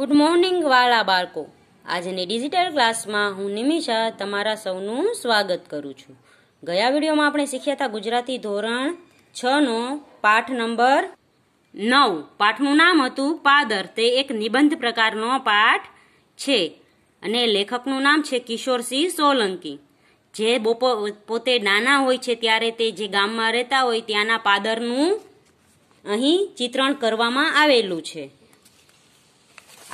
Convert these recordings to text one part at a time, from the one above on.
good morning વાળા બાળકો આજની ડિજિટલ ક્લાસમાં હું નિમિષા તમારા સૌનું સ્વાગત કરું છું ગયા વિડીયોમાં આપણે શીખ્યા હતા ગુજરાતી ધોરણ છ નો પાઠ નંબર નવ પાઠનું નામ હતું પાદર તે એક નિબંધ પ્રકારનો પાઠ છે અને લેખકનું નામ છે કિશોરસિંહ સોલંકી જે બપો પોતે નાના હોય છે ત્યારે તે જે ગામમાં રહેતા હોય ત્યાંના પાદરનું અહીં ચિત્રણ કરવામાં આવેલું છે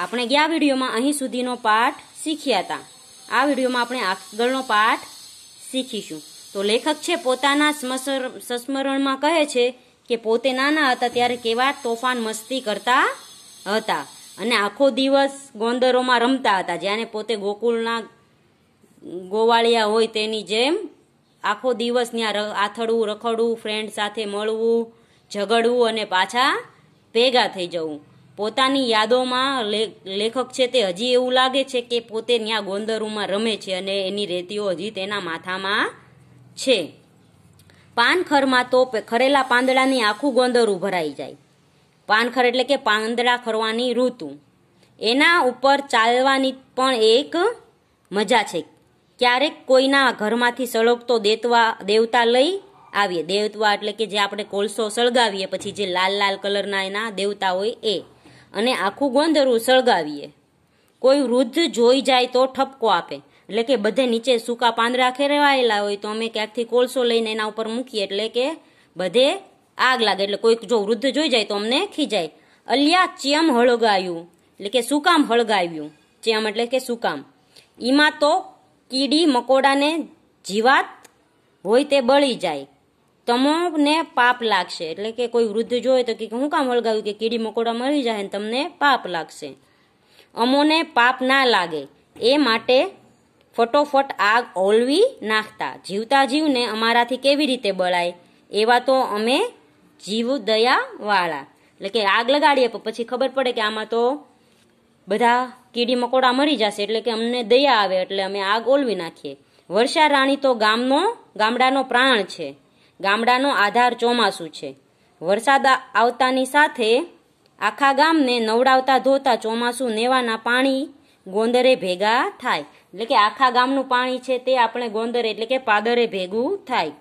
આપણે ગયા વિડીયોમાં અહીં સુધીનો પાઠ શીખ્યા હતા આ વિડીયોમાં આપણે આગળનો પાઠ શીખીશું તો લેખક છે પોતાના સંસ્મરણમાં કહે છે કે પોતે નાના હતા ત્યારે કેવા તોફાન મસ્તી કરતા હતા અને આખો દિવસ ગોંદરોમાં રમતા હતા જ્યારે પોતે ગોકુળના ગોવાળિયા હોય તેની જેમ આખો દિવસ ત્યાં આથડવું રખડવું ફ્રેન્ડ સાથે મળવું ઝઘડવું અને પાછા ભેગા થઈ જવું પોતાની યાદોમાં લેખક છે તે હજી એવું લાગે છે કે પોતે ત્યાં ગોંદરુમાં રમે છે અને એની રેતીઓ હજી તેના માથામાં છે પાનખરમાં તો ખરેલા પાંદડાની આખું ગોંદરું ભરાઈ જાય પાનખર એટલે કે પાંદડા ખરવાની ઋતુ એના ઉપર ચાલવાની પણ એક મજા છે ક્યારેક કોઈના ઘરમાંથી સળગતો દેતવા દેવતા લઈ આવીએ દેવતા એટલે કે જે આપણે કોલસો સળગાવીએ પછી જે લાલ લાલ કલરના એના દેવતા હોય એ અને આખું ગોંધરું સળગાવીએ કોઈ વૃદ્ધ જોઈ જાય તો ઠપકો આપે એટલે કે બધે નીચે સૂકા પાંદડા ખેરવાયેલા હોય તો અમે ક્યાંકથી કોલસો લઈને એના ઉપર મૂકીએ એટલે કે બધે આગ લાગે એટલે કોઈક જો વૃદ્ધ જોઈ જાય તો અમને ખીજાય અલ્યા ચેમ હળગાયું એટલે કે સુકામ હળગાવ્યું ચેમ એટલે કે સુકામ એમાં તો કીડી મકોડાને જીવાત હોય તે બળી જાય તમને પાપ લાગશે એટલે કે કોઈ વૃદ્ધ જોવે તો કે હું કામ વળગાવ્યું કે કીડી મકોડા મરી જાય ને તમને પાપ લાગશે અમોને પાપ ના લાગે એ માટે ફટોફટ આગ ઓલવી નાખતા જીવતા જીવને અમારાથી કેવી રીતે બળાય એવા તો અમે જીવ દયાવાળા એટલે કે આગ લગાડીએ પણ પછી ખબર પડે કે આમાં તો બધા કીડી મકોડા મરી જશે એટલે કે અમને દયા આવે એટલે અમે આગ ઓલવી નાખીએ વર્ષા રાણી તો ગામનો ગામડાનો પ્રાણ છે ગામડાનો આધાર ચોમાસું છે વરસાદ આવતાની સાથે આખા ગામને નવડાવતા ધોતા ચોમાસું નેવાના પાણી ગોંદરે ભેગા થાય એટલે કે આખા ગામનું પાણી છે તે આપણે ગોંદરે એટલે કે પાદરે ભેગું થાય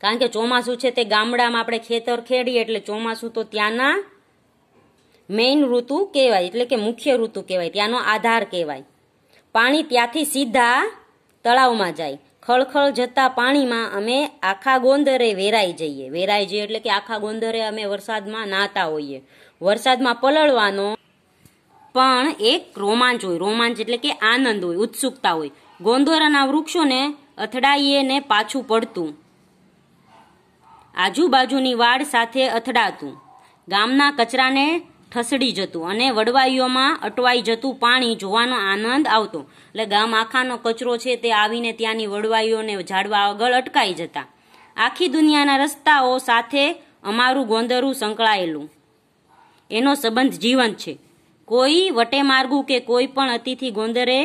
કારણ કે ચોમાસું છે તે ગામડામાં આપણે ખેતર ખેડીએ એટલે ચોમાસું તો ત્યાંના મેઇન ઋતુ કહેવાય એટલે કે મુખ્ય ઋતુ કહેવાય ત્યાંનો આધાર કહેવાય પાણી ત્યાંથી સીધા તળાવમાં જાય ખળખળ જતા પાણીમાં અમે આખા ગોંદરે વેરાઈ જઈએ વેરાઈ જઈએ એટલે કે આખા ગોંદરે અમે વરસાદમાં નાતા હોઈએ વરસાદમાં પલળવાનો પણ એક રોમાંચ હોય રોમાંચ એટલે કે આનંદ હોય ઉત્સુકતા હોય ગોંદોરાના વૃક્ષોને અથડાઈએ ને પાછું પડતું આજુબાજુની વાડ સાથે અથડાતું ગામના કચરાને ઠસડી જતું અને વડવાઈઓમાં અટવાઈ જતું પાણી જોવાનો આનંદ આવતો એટલે ગામ આખાનો કચરો છે તે આવીને ત્યાંની વડવાઈઓને ઝાડવા આગળ અટકાઈ જતા આખી દુનિયાના રસ્તાઓ સાથે અમારું ગોંદરું સંકળાયેલું એનો સંબંધ જીવન છે કોઈ વટેમાર્ગું કે કોઈ પણ અતિથિ ગોંદરે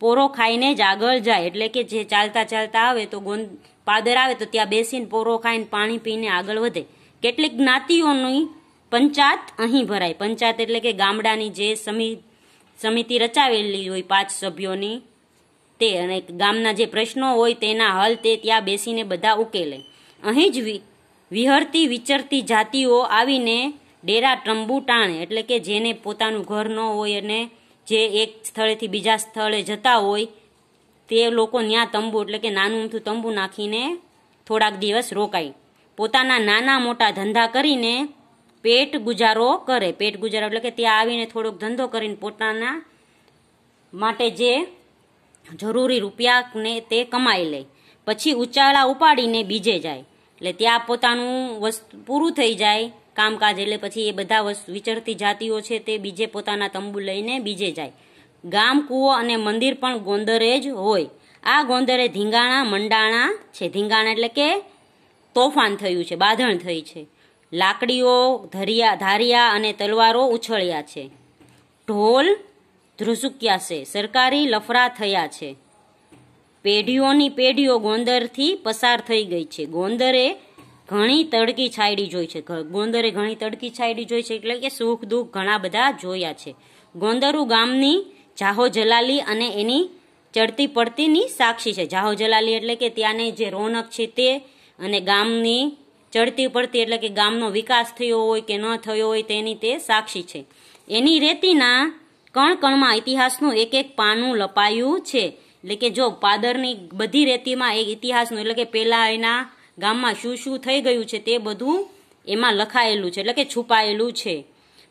પોરો ખાઈને જ આગળ જાય એટલે કે જે ચાલતા ચાલતા આવે તો ગોંદ પાદર આવે તો ત્યાં બેસીને પોરો ખાઈને પાણી પીને આગળ વધે કેટલીક જ્ઞાતિઓની પંચાયત અહીં ભરાય પંચાયત એટલે કે ગામડાની જે સમિતિ રચાવેલી હોય પાંચ સભ્યોની તે અને ગામના જે પ્રશ્નો હોય તેના હલ તે ત્યાં બેસીને બધા ઉકેલે અહીં જ વિહરતી વિચરતી જાતિઓ આવીને ડેરા ટંબુ ટાણે એટલે કે જેને પોતાનું ઘર ન હોય અને જે એક સ્થળેથી બીજા સ્થળે જતા હોય તે લોકો ત્યાં તંબુ એટલે કે નાનું ઊંથું તંબુ નાખીને થોડાક દિવસ રોકાય પોતાના નાના મોટા ધંધા કરીને પેટ ગુજારો કરે પેટ ગુજારો એટલે કે ત્યાં આવીને થોડોક ધંધો કરીને પોતાના માટે જે જરૂરી રૂપિયાને તે કમાઈ લે પછી ઉચાળા ઉપાડીને બીજે જાય એટલે ત્યાં પોતાનું વસ્તુ પૂરું થઈ જાય કામકાજ એટલે પછી એ બધા વસ્તુ વિચરતી જાતિઓ છે તે બીજે પોતાના તંબુ લઈને બીજે જાય ગામ કૂવો અને મંદિર પણ ગોંદરે જ હોય આ ગોંદરે ધીંગાણા મંડાણા છે ધીંગાણા એટલે કે તોફાન થયું છે બાંધણ થઈ છે લાકડીઓ ધરિયા ધારિયા અને તલવારો ઉછળ્યા છે ઢોલ ધ્રુસુક્યા છે સરકારી લફરા થયા છે પેઢીઓની પેઢીઓ ગોંદરથી પસાર થઈ ગઈ છે ગોંદરે ઘણી તડકી છાયડી જોઈ છે ગોંદરે ઘણી તડકી છાયડી જોઈ છે એટલે કે સુખ દુઃખ ઘણા બધા જોયા છે ગોંદરુ ગામની જાહો જલાલી અને એની ચડતી પડતીની સાક્ષી છે જાહો જલાલી એટલે કે ત્યાંની જે રોનક છે તે અને ગામની ચડતી પડતી એટલે કે ગામનો વિકાસ થયો હોય કે ન થયો હોય તેની તે સાક્ષી છે એની રેતીના કણ કણમાં ઇતિહાસનું એક એક પાનું લપાયું છે એટલે કે જો પાદરની બધી રેતીમાં એક ઇતિહાસનું એટલે કે પહેલાં એના ગામમાં શું શું થઈ ગયું છે તે બધું એમાં લખાયેલું છે એટલે કે છુપાયેલું છે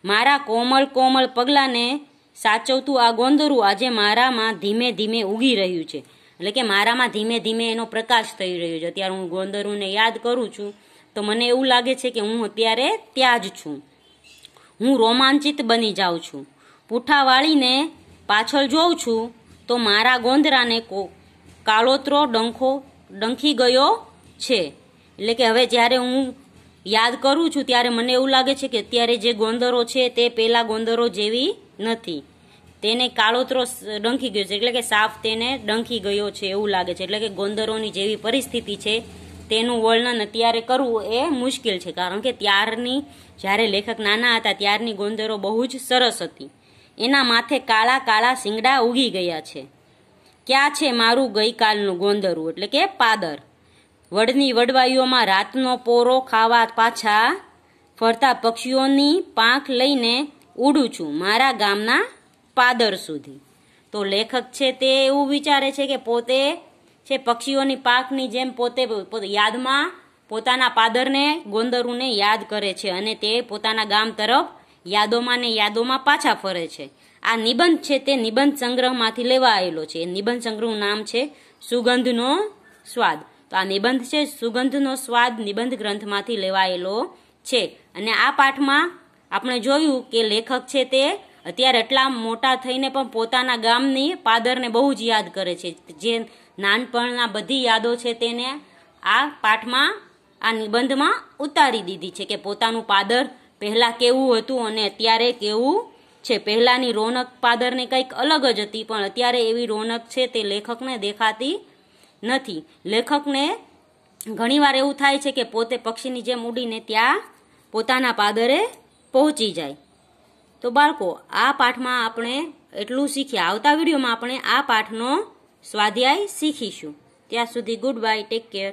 મારા કોમળ કોમળ પગલાંને સાચવતું આ ગોંદરું આજે મારામાં ધીમે ધીમે ઉગી રહ્યું છે એટલે કે મારામાં ધીમે ધીમે એનો પ્રકાશ થઈ રહ્યો છે અત્યારે હું ગોંદરુંને યાદ કરું છું તો મને એવું લાગે છે કે હું અત્યારે ત્યાં જ છું હું રોમાંચિત બની જાઉં છું પૂઠા વાળીને પાછળ જોઉં છું તો મારા ગોંધરાને કો કાળોતરો ડંખો ડંખી ગયો છે એટલે કે હવે જ્યારે હું યાદ કરું છું ત્યારે મને એવું લાગે છે કે અત્યારે જે ગોંદરો છે તે પહેલાં ગોંદરો જેવી નથી તેને કાળોતરો ડંખી ગયો છે એટલે કે સાફ તેને ડંખી ગયો છે એવું લાગે છે એટલે કે ગોંદરોની જેવી પરિસ્થિતિ છે તેનું વર્ણન અત્યારે કરવું એ મુશ્કેલ છે કારણ કે ત્યારની જ્યારે લેખક નાના હતા ત્યારની ગોંધરો બહુ જ સરસ હતી એના માથે કાળા કાળા શિંગડા ઉગી ગયા છે ક્યાં છે મારું ગઈકાલનું ગોંદરું એટલે કે પાદર વડની વડવાઈઓમાં રાતનો પોરો ખાવા પાછા ફરતા પક્ષીઓની પાંખ લઈને ઉડું છું મારા ગામના પાદર સુધી તો લેખક છે તે એવું વિચારે છે કે પોતે છે પક્ષીઓની પાકની જેમ પોતે યાદમાં પોતાના પાદરને ગોંદરુને યાદ કરે છે અને તે પોતાના ગામ તરફ યાદોમાં ને યાદોમાં પાછા ફરે છે આ નિબંધ છે તે નિબંધ સંગ્રહમાંથી લેવા આવેલો છે નિબંધ સંગ્રહનું નામ છે સુગંધનો સ્વાદ તો આ નિબંધ છે સુગંધનો સ્વાદ નિબંધ ગ્રંથમાંથી લેવાયેલો છે અને આ પાઠમાં આપણે જોયું કે લેખક છે તે અત્યારે એટલા મોટા થઈને પણ પોતાના ગામની પાદરને બહુ જ યાદ કરે છે જે નાનપણના બધી યાદો છે તેને આ પાઠમાં આ નિબંધમાં ઉતારી દીધી છે કે પોતાનું પાદર પહેલાં કેવું હતું અને અત્યારે કેવું છે પહેલાંની રોનક પાદરને કંઈક અલગ જ હતી પણ અત્યારે એવી રોનક છે તે લેખકને દેખાતી નથી લેખકને ઘણીવાર એવું થાય છે કે પોતે પક્ષીની જેમ ઉડીને ત્યાં પોતાના પાદરે પહોંચી જાય તો બાળકો આ પાઠમાં આપણે એટલું શીખ્યા આવતા વિડીયોમાં આપણે આ પાઠનો સ્વાધ્યાય શીખીશું ત્યાં સુધી ગુડ બાય ટેક કેર